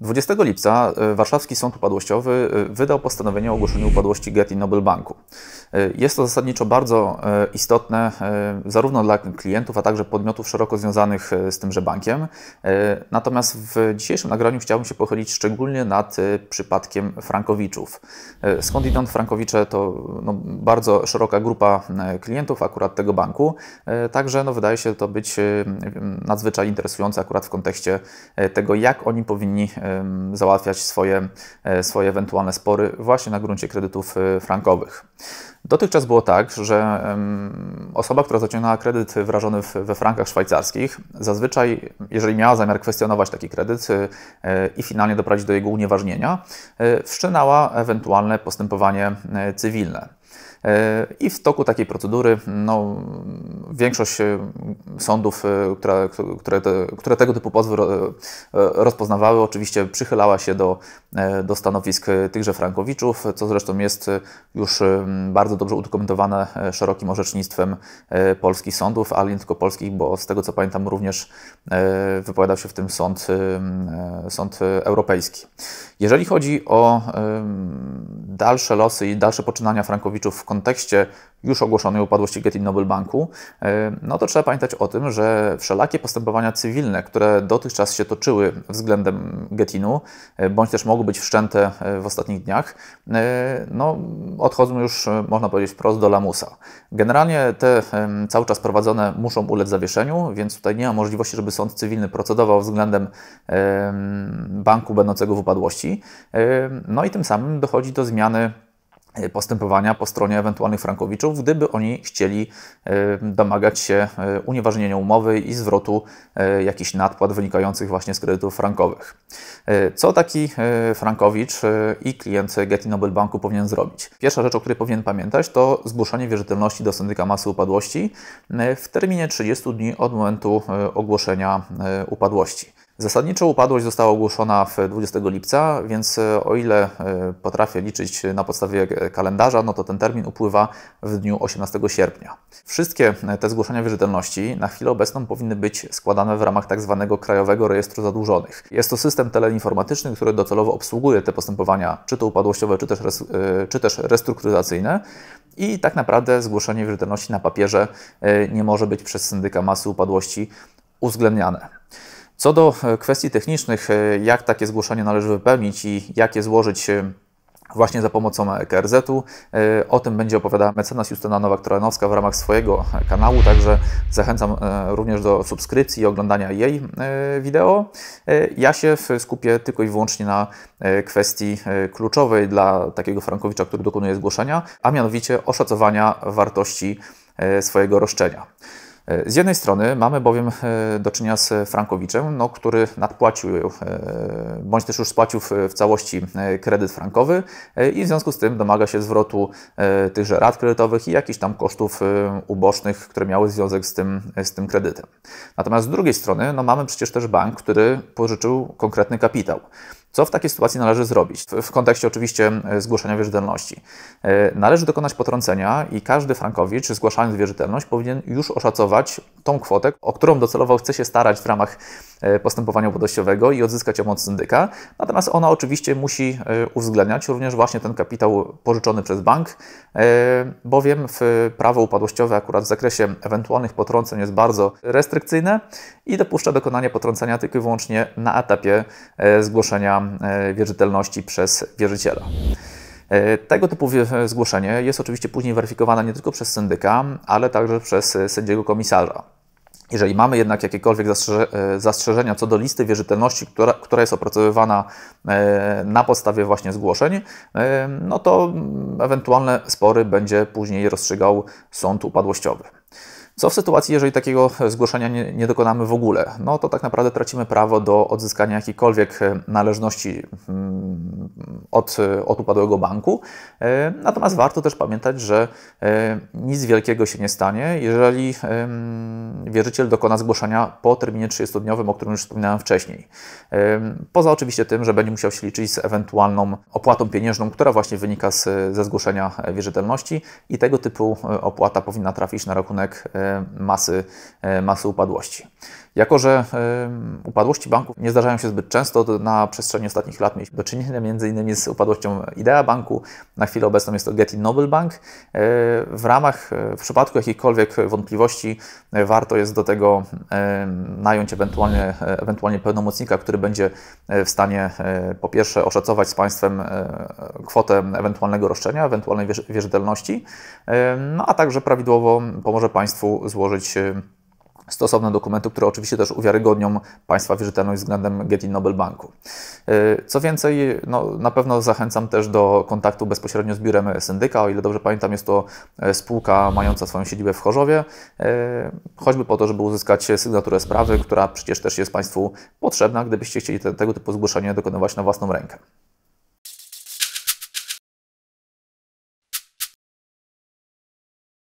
20 lipca e, Warszawski Sąd Upadłościowy e, wydał postanowienie o ogłoszeniu upadłości Getty Nobel Banku. E, jest to zasadniczo bardzo e, istotne e, zarówno dla klientów, a także podmiotów szeroko związanych z tymże bankiem. Natomiast w dzisiejszym nagraniu chciałbym się pochylić szczególnie nad przypadkiem Frankowiczów. idą Frankowicze to no, bardzo szeroka grupa klientów akurat tego banku, także no, wydaje się to być nadzwyczaj interesujące akurat w kontekście tego, jak oni powinni załatwiać swoje, swoje ewentualne spory właśnie na gruncie kredytów frankowych. Dotychczas było tak, że osoba, która zaciągnęła kredyt wyrażony we frankach szwajcarskich, zazwyczaj, jeżeli miała zamiar kwestionować taki kredyt y, i finalnie doprowadzić do jego unieważnienia, y, wszczynała ewentualne postępowanie y, cywilne. I w toku takiej procedury no, większość e, sądów, e, które, te, które tego typu pozwy e, rozpoznawały, oczywiście przychylała się do, do stanowisk tychże Frankowiczów, co zresztą jest już bardzo dobrze udokumentowane szerokim orzecznictwem polskich sądów, ale nie tylko polskich, bo z tego co pamiętam również wypowiadał się w tym sąd, sąd europejski. Jeżeli chodzi o dalsze losy i dalsze poczynania Frankowiczów, w kontekście już ogłoszonej upadłości Getin Nobel Banku, e, no to trzeba pamiętać o tym, że wszelakie postępowania cywilne, które dotychczas się toczyły względem Getinu, e, bądź też mogły być wszczęte e, w ostatnich dniach, no odchodzą już, można powiedzieć, wprost do lamusa. Generalnie te cały czas prowadzone muszą ulec zawieszeniu, więc tutaj nie ma możliwości, żeby sąd cywilny procedował względem banku będącego w upadłości. No i tym samym dochodzi do zmiany E, postępowania po stronie ewentualnych frankowiczów, gdyby oni chcieli e, domagać się e, unieważnienia umowy i zwrotu jakichś nadpłat wynikających właśnie z kredytów frankowych. Co taki frankowicz i klient Getty Nobel Banku powinien zrobić? Pierwsza rzecz, o której powinien pamiętać, to zgłoszenie wierzytelności do syndyka masy upadłości w terminie 30 dni od momentu ogłoszenia upadłości. Zasadniczo upadłość została ogłoszona w 20 lipca, więc e, o ile e, potrafię liczyć na podstawie e, kalendarza, no to ten termin upływa w dniu 18 sierpnia. Wszystkie te zgłoszenia wierzytelności na chwilę obecną powinny być składane w ramach tzw. Tak Krajowego Rejestru Zadłużonych. Jest to system teleinformatyczny, który docelowo obsługuje te postępowania, czy to upadłościowe, czy też, czy też restrukturyzacyjne. I tak naprawdę zgłoszenie wierzytelności na papierze nie może być przez syndyka masy upadłości uwzględniane. Co do e, kwestii technicznych, e, jak takie zgłoszenie należy wypełnić i jak je złożyć e, właśnie za pomocą EKRZ-u. O tym będzie opowiadała mecenas Justyna Nowak-Trojanowska w ramach swojego kanału, także zachęcam również do subskrypcji i oglądania jej wideo. Ja się skupię tylko i wyłącznie na kwestii kluczowej dla takiego frankowicza, który dokonuje zgłoszenia, a mianowicie oszacowania wartości swojego roszczenia. Z jednej strony mamy bowiem e, do czynienia z Frankowiczem, no, który nadpłacił, e, bądź też już spłacił w całości e, kredyt frankowy i w związku z tym domaga się zwrotu tychże rat kredytowych i jakichś tam kosztów ubocznych, które miały związek z tym, z tym kredytem. Natomiast z drugiej strony no, mamy przecież też bank, który pożyczył konkretny kapitał. Co w takiej sytuacji należy zrobić? W kontekście oczywiście zgłoszenia wierzytelności. E, należy dokonać potrącenia i każdy frankowicz zgłaszając wierzytelność powinien już oszacować tą kwotę, o którą docelowo chce się starać w ramach e, postępowania upadłościowego i odzyskać pomoc syndyka. Natomiast ona oczywiście musi e, uwzględniać również właśnie ten kapitał pożyczony przez bank, bowiem w prawo upadłościowe akurat w zakresie ewentualnych potrąceń jest bardzo restrykcyjne i dopuszcza dokonanie potrącenia tylko i wyłącznie na etapie zgłoszenia E, wierzytelności przez wierzyciela. E, tego typu zgłoszenie jest oczywiście później weryfikowane nie tylko przez syndyka, ale także przez e, sędziego komisarza. Jeżeli mamy jednak jakiekolwiek zastrzeżenia co do listy wierzytelności, która, która jest opracowywana na podstawie właśnie zgłoszeń, no to mm, ewentualne spory będzie później rozstrzygał sąd upadłościowy. Co w sytuacji, jeżeli takiego zgłoszenia nie, nie, dokonamy w ogóle? No to tak naprawdę tracimy prawo do odzyskania jakiejkolwiek e, należności mm, od, e, od upadłego banku. E, natomiast warto też pamiętać, że nic wielkiego się nie stanie, jeżeli wierzyciel dokona zgłoszenia po terminie 30-dniowym, o którym już wspominałem wcześniej. Poza oczywiście tym, że będzie musiał się liczyć z ewentualną opłatą pieniężną, która właśnie wynika z, ze zgłoszenia wierzytelności i tego typu opłata powinna trafić na rachunek masy, e, masy upadłości. Jako, że e, upadłości banków nie zdarzają się zbyt często, na przestrzeni ostatnich lat mieliśmy do czynienia m.in. z upadłością Idea Banku, na chwilę obecną jest to Getty Nobel Bank. E, w ramach, w przypadku jakichkolwiek wątpliwości, warto jest do tego nająć ewentualnie, ewentualnie pełnomocnika, który będzie w stanie po pierwsze oszacować z Państwem kwotę ewentualnego roszczenia, ewentualnej wierzytelności, no, a także prawidłowo pomoże Państwu złożyć e, stosowne dokumenty, które oczywiście też uwiarygodnią Państwa wierzytelność względem Getin Nobel Banku. E, co więcej, no, na pewno zachęcam też do kontaktu bezpośrednio z biurem syndyka. O ile dobrze pamiętam, jest to e, spółka mająca swoją siedzibę w Chorzowie, choćby po to, żeby uzyskać sygnaturę sprawy, która przecież też jest Państwu potrzebna, gdybyście chcieli te, tego typu zgłoszenie dokonywać na własną rękę.